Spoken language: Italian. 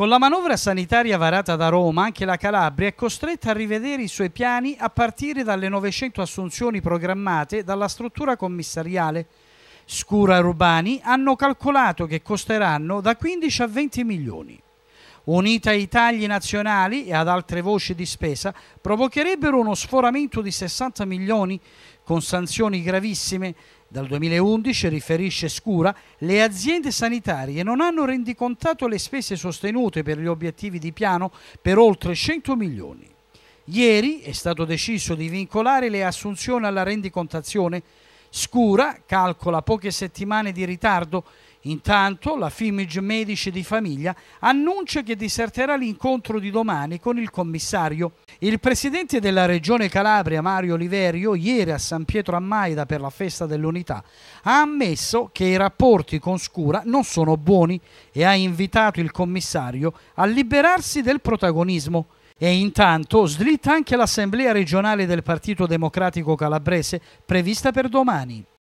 Con la manovra sanitaria varata da Roma, anche la Calabria è costretta a rivedere i suoi piani a partire dalle 900 assunzioni programmate dalla struttura commissariale. Scura e Urbani hanno calcolato che costeranno da 15 a 20 milioni unita ai tagli nazionali e ad altre voci di spesa, provocherebbero uno sforamento di 60 milioni con sanzioni gravissime. Dal 2011, riferisce Scura, le aziende sanitarie non hanno rendicontato le spese sostenute per gli obiettivi di piano per oltre 100 milioni. Ieri è stato deciso di vincolare le assunzioni alla rendicontazione Scura calcola poche settimane di ritardo. Intanto la Fimig Medici di Famiglia annuncia che diserterà l'incontro di domani con il commissario. Il presidente della regione Calabria, Mario Oliverio, ieri a San Pietro a Maida per la festa dell'unità, ha ammesso che i rapporti con Scura non sono buoni e ha invitato il commissario a liberarsi del protagonismo. E intanto slitta anche l'assemblea regionale del Partito Democratico Calabrese prevista per domani.